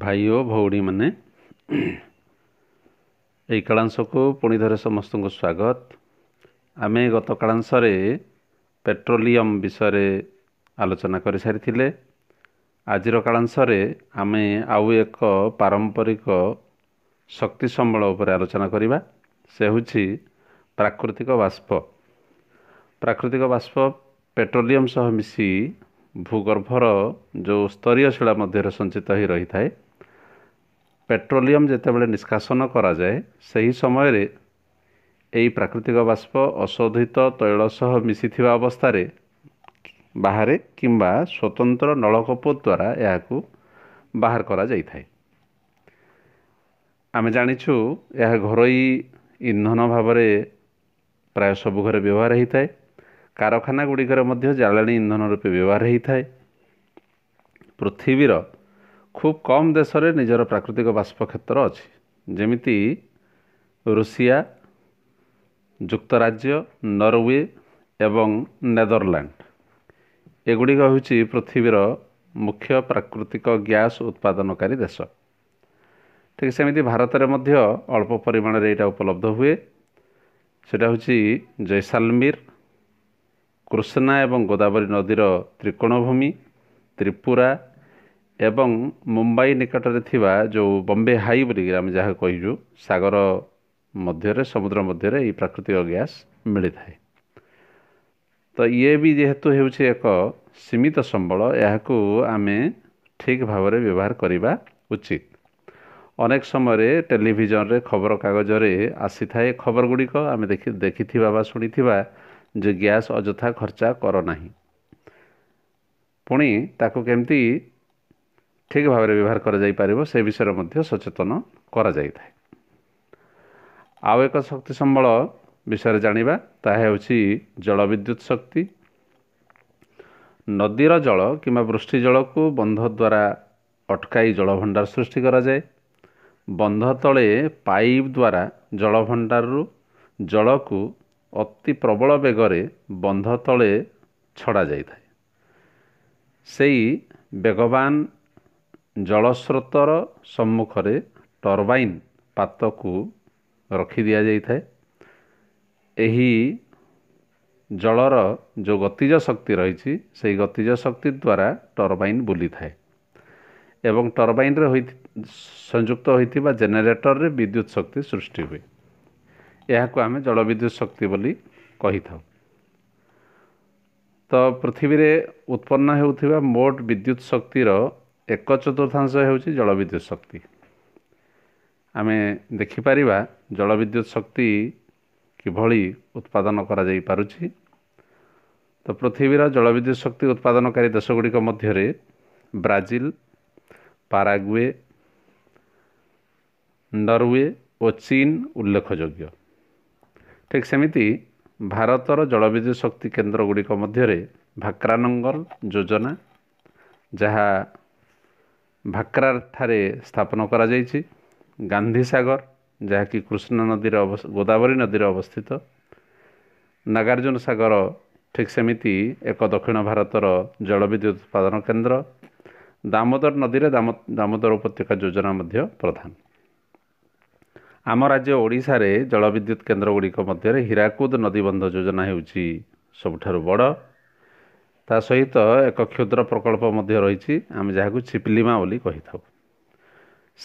ଭାଇ ଓ ଭଉଣୀମାନେ ଏହି କାଳାଂଶକୁ ପୁଣି ଥରେ ସମସ୍ତଙ୍କୁ ସ୍ୱାଗତ ଆମେ ଗତ କାଳାଂଶରେ ପେଟ୍ରୋଲିୟମ୍ ବିଷୟରେ ଆଲୋଚନା କରିସାରିଥିଲେ ଆଜିର କାଳାଂଶରେ ଆମେ ଆଉ ଏକ ପାରମ୍ପରିକ ଶକ୍ତି ସମ୍ବଳ ଉପରେ ଆଲୋଚନା କରିବା ସେ ହେଉଛି ପ୍ରାକୃତିକ ବାଷ୍ପ ପ୍ରାକୃତିକ ବାଷ୍ପ ପେଟ୍ରୋଲିୟମ୍ ସହ ମିଶି ଭୂଗର୍ଭର ଯେଉଁ ସ୍ତରୀୟ ଶିଳା ମଧ୍ୟରେ ସଞ୍ଚିତ ହୋଇ ରହିଥାଏ ପେଟ୍ରୋଲିୟମ୍ ଯେତେବେଳେ ନିଷ୍କାସନ କରାଯାଏ ସେହି ସମୟରେ ଏହି ପ୍ରାକୃତିକ ବାଷ୍ପ ଅଶୋଧିତ ତୈଳ ସହ ମିଶିଥିବା ଅବସ୍ଥାରେ ବାହାରେ କିମ୍ବା ସ୍ୱତନ୍ତ୍ର ନଳକପ ଦ୍ୱାରା ଏହାକୁ ବାହାର କରାଯାଇଥାଏ ଆମେ ଜାଣିଛୁ ଏହା ଘରୋଇ ଇନ୍ଧନ ଭାବରେ ପ୍ରାୟ ସବୁ ଘରେ ବ୍ୟବହାର ହୋଇଥାଏ କାରଖାନା ଗୁଡ଼ିକରେ ମଧ୍ୟ ଜାଳେଣୀ ଇନ୍ଧନ ରୂପେ ବ୍ୟବହାର ହୋଇଥାଏ ପୃଥିବୀର ଖୁବ୍ କମ୍ ଦେଶରେ ନିଜର ପ୍ରାକୃତିକ ବାଷ୍ପକ୍ଷେତ୍ର ଅଛି ଯେମିତି ଋଷିଆ ଯୁକ୍ତରାଜ୍ୟ ନରୱେ ଏବଂ ନେଦରଲ୍ୟାଣ୍ଡ ଏଗୁଡ଼ିକ ହେଉଛି ପୃଥିବୀର ମୁଖ୍ୟ ପ୍ରାକୃତିକ ଗ୍ୟାସ୍ ଉତ୍ପାଦନକାରୀ ଦେଶ ଠିକ୍ ସେମିତି ଭାରତରେ ମଧ୍ୟ ଅଳ୍ପ ପରିମାଣରେ ଏଇଟା ଉପଲବ୍ଧ ହୁଏ ସେଇଟା ହେଉଛି ଜୈସାଲମିର କୃଷ୍ଣା ଏବଂ ଗୋଦାବରୀ ନଦୀର ତ୍ରିକୋଣଭୂମି ତ୍ରିପୁରା ଏବଂ ମୁମ୍ବାଇ ନିକଟରେ ଥିବା ଯେଉଁ ବମ୍ବେ ହାଇ ବୋଲିକି ଆମେ ଯାହାକୁ କହିଛୁ ସାଗର ମଧ୍ୟରେ ସମୁଦ୍ର ମଧ୍ୟରେ ଏଇ ପ୍ରାକୃତିକ ଗ୍ୟାସ୍ ମିଳିଥାଏ ତ ଇଏ ବି ଯେହେତୁ ହେଉଛି ଏକ ସୀମିତ ସମ୍ବଳ ଏହାକୁ ଆମେ ଠିକ୍ ଭାବରେ ବ୍ୟବହାର କରିବା ଉଚିତ ଅନେକ ସମୟରେ ଟେଲିଭିଜନରେ ଖବରକାଗଜରେ ଆସିଥାଏ ଖବର ଗୁଡ଼ିକ ଆମେ ଦେଖି ଦେଖିଥିବା ବା ଶୁଣିଥିବା ଯେ ଗ୍ୟାସ୍ ଅଯଥା ଖର୍ଚ୍ଚା କର ନାହିଁ ପୁଣି ତାକୁ କେମିତି ଠିକ୍ ଭାବରେ ବ୍ୟବହାର କରାଯାଇପାରିବ ସେ ବିଷୟରେ ମଧ୍ୟ ସଚେତନ କରାଯାଇଥାଏ ଆଉ ଏକ ଶକ୍ତି ସମ୍ବଳ ବିଷୟରେ ଜାଣିବା ତାହା ହେଉଛି ଜଳ ଜଳବିଦ୍ୟୁତ ଶକ୍ତି ନଦୀର ଜଳ କିମ୍ବା ବୃଷ୍ଟି ଜଳକୁ ବନ୍ଧ ଦ୍ୱାରା ଅଟକାଇ ଜଳଭଣ୍ଡାର ସୃଷ୍ଟି କରାଯାଏ ବନ୍ଧ ତଳେ ପାଇପ୍ ଦ୍ୱାରା ଜଳଭଣ୍ଡାରରୁ ଜଳକୁ ଅତି ପ୍ରବଳ ବେଗରେ ବନ୍ଧ ତଳେ ଛଡ଼ାଯାଇଥାଏ ସେଇ ବେଗବାନ ଜଳସ୍ରୋତର ସମ୍ମୁଖରେ ଟର୍ବାଇନ୍ ପାତକୁ ରଖି ଦିଆଯାଇଥାଏ ଏହି ଜଳର ଯେଉଁ ଗତିଜ ଶକ୍ତି ରହିଛି ସେହି ଗତିଜ ଶକ୍ତି ଦ୍ୱାରା ଟର୍ବାଇନ୍ ବୁଲିଥାଏ ଏବଂ ଟର୍ବାଇନ୍ରେ ହୋଇ ସଂଯୁକ୍ତ ହୋଇଥିବା ଜେନେରେଟର୍ରେ ବିଦ୍ୟୁତ୍ ଶକ୍ତି ସୃଷ୍ଟି ହୁଏ ଏହାକୁ ଆମେ ଜଳ ବିଦ୍ୟୁତ୍ ଶକ୍ତି ବୋଲି କହିଥାଉ ତ ପୃଥିବୀରେ ଉତ୍ପନ୍ନ ହେଉଥିବା ମୋଟ ବିଦ୍ୟୁତ୍ ଶକ୍ତିର ଏକ ଚତୁର୍ଥାଂଶ ହେଉଛି ଜଳବିଦ୍ୟୁତ ଶକ୍ତି ଆମେ ଦେଖିପାରିବା ଜଳବିଦ୍ୟୁତ ଶକ୍ତି କିଭଳି ଉତ୍ପାଦନ କରାଯାଇପାରୁଛି ତ ପୃଥିବୀର ଜଳବିଦ୍ୟୁତ ଶକ୍ତି ଉତ୍ପାଦନକାରୀ ଦେଶଗୁଡ଼ିକ ମଧ୍ୟରେ ବ୍ରାଜିଲ ପାରାଗୁଏ ନରୱେ ଓ ଚୀନ ଉଲ୍ଲେଖଯୋଗ୍ୟ ଠିକ୍ ସେମିତି ଭାରତର ଜଳବିଦ୍ୟୁତ ଶକ୍ତି କେନ୍ଦ୍ରଗୁଡ଼ିକ ମଧ୍ୟରେ ଭାକ୍ରାନଙ୍ଗଲ ଯୋଜନା ଯାହା ଠାରେ ସ୍ଥାପନ କରାଯାଇଛି ଗାନ୍ଧୀ ସାଗର ଯାହାକି କୃଷ୍ଣ ନଦୀର ଗୋଦାବରୀ ନଦୀରେ ଅବସ୍ଥିତ ନାଗାର୍ଜୁନ ସାଗର ଠିକ୍ ସେମିତି ଏକ ଦକ୍ଷିଣ ଭାରତର ଜଳ ଜଳବିଦ୍ୟୁତ ଉତ୍ପାଦନ କେନ୍ଦ୍ର ଦାମୋଦର ନଦୀରେ ଦାମୋଦର ଉପତ୍ୟକା ଯୋଜନା ମଧ୍ୟ ପ୍ରଧାନ ଆମ ରାଜ୍ୟ ଓଡ଼ିଶାରେ କେନ୍ଦ୍ର ଗୁଡ଼ିକ ମଧ୍ୟରେ ହୀରାକୁଦ ନଦୀବନ୍ଧ ଯୋଜନା ହେଉଛି ସବୁଠାରୁ ବଡ଼ ତା ସହିତ ଏକ କ୍ଷୁଦ୍ର ପ୍ରକଳ୍ପ ମଧ୍ୟ ରହିଛି ଆମେ ଯାହାକୁ ଛିପିଲିମା ବୋଲି କହିଥାଉ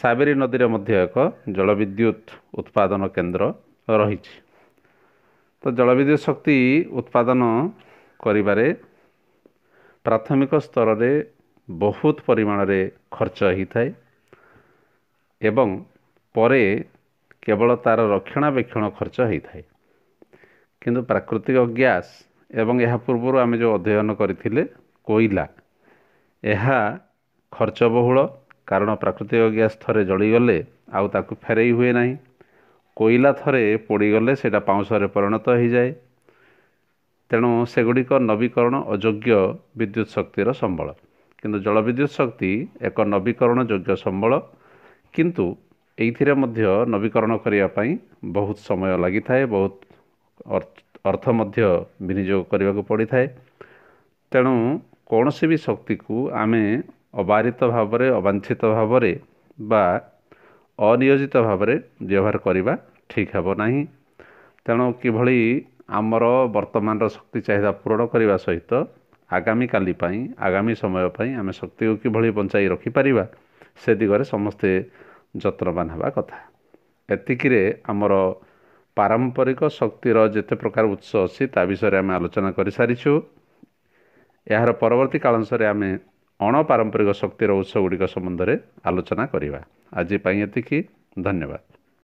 ସାବେରୀ ନଦୀରେ ମଧ୍ୟ ଏକ ଜଳବିଦ୍ୟୁତ ଉତ୍ପାଦନ କେନ୍ଦ୍ର ରହିଛି ତ ଜଳବିଦ୍ୟୁତ ଶକ୍ତି ଉତ୍ପାଦନ କରିବାରେ ପ୍ରାଥମିକ ସ୍ତରରେ ବହୁତ ପରିମାଣରେ ଖର୍ଚ୍ଚ ହୋଇଥାଏ ଏବଂ ପରେ କେବଳ ତା'ର ରକ୍ଷଣାବେକ୍ଷଣ ଖର୍ଚ୍ଚ ହୋଇଥାଏ କିନ୍ତୁ ପ୍ରାକୃତିକ ଗ୍ୟାସ୍ ଏବଂ ଏହା ପୂର୍ବରୁ ଆମେ ଯେଉଁ ଅଧ୍ୟୟନ କରିଥିଲେ କୋଇଲା ଏହା ଖର୍ଚ୍ଚ ବହୁଳ କାରଣ ପ୍ରାକୃତିକ ଗ୍ୟାସ୍ ଥରେ ଜଳିଗଲେ ଆଉ ତାକୁ ଫେରେଇ ହୁଏ ନାହିଁ କୋଇଲା ଥରେ ପୋଡ଼ିଗଲେ ସେଇଟା ପାଉଁଶରେ ପରିଣତ ହୋଇଯାଏ ତେଣୁ ସେଗୁଡ଼ିକ ନବୀକରଣ ଅଯୋଗ୍ୟ ବିଦ୍ୟୁତ୍ ଶକ୍ତିର ସମ୍ବଳ କିନ୍ତୁ ଜଳ ବିଦ୍ୟୁତ୍ ଶକ୍ତି ଏକ ନବୀକରଣ ଯୋଗ୍ୟ ସମ୍ବଳ କିନ୍ତୁ ଏଇଥିରେ ମଧ୍ୟ ନବୀକରଣ କରିବା ପାଇଁ ବହୁତ ସମୟ ଲାଗିଥାଏ ବହୁତ ଅର୍ଥ ମଧ୍ୟ ବିନିଯୋଗ କରିବାକୁ ପଡ଼ିଥାଏ ତେଣୁ କୌଣସି ବି ଶକ୍ତିକୁ ଆମେ ଅବାରିତ ଭାବରେ ଅବାଞ୍ଛିତ ଭାବରେ ବା ଅନିୟୋଜିତ ଭାବରେ ବ୍ୟବହାର କରିବା ଠିକ୍ ହେବ ନାହିଁ ତେଣୁ କିଭଳି ଆମର ବର୍ତ୍ତମାନର ଶକ୍ତି ଚାହିଦା ପୂରଣ କରିବା ସହିତ ଆଗାମୀ କାଲି ପାଇଁ ଆଗାମୀ ସମୟ ପାଇଁ ଆମେ ଶକ୍ତିକୁ କିଭଳି ବଞ୍ଚାଇ ରଖିପାରିବା ସେ ଦିଗରେ ସମସ୍ତେ ଯତ୍ନବାନ ହେବା କଥା ଏତିକିରେ ଆମର ପାରମ୍ପରିକ ଶକ୍ତିର ଯେତେ ପ୍ରକାର ଉତ୍ସ ଅଛି ତା ବିଷୟରେ ଆମେ ଆଲୋଚନା କରିସାରିଛୁ ଏହାର ପରବର୍ତ୍ତୀ କାଳ ଅନୁସାରେ ଆମେ ଅଣପାରମ୍ପରିକ ଶକ୍ତିର ଉତ୍ସ ଗୁଡ଼ିକ ସମ୍ବନ୍ଧରେ ଆଲୋଚନା କରିବା ଆଜି ପାଇଁ ଏତିକି ଧନ୍ୟବାଦ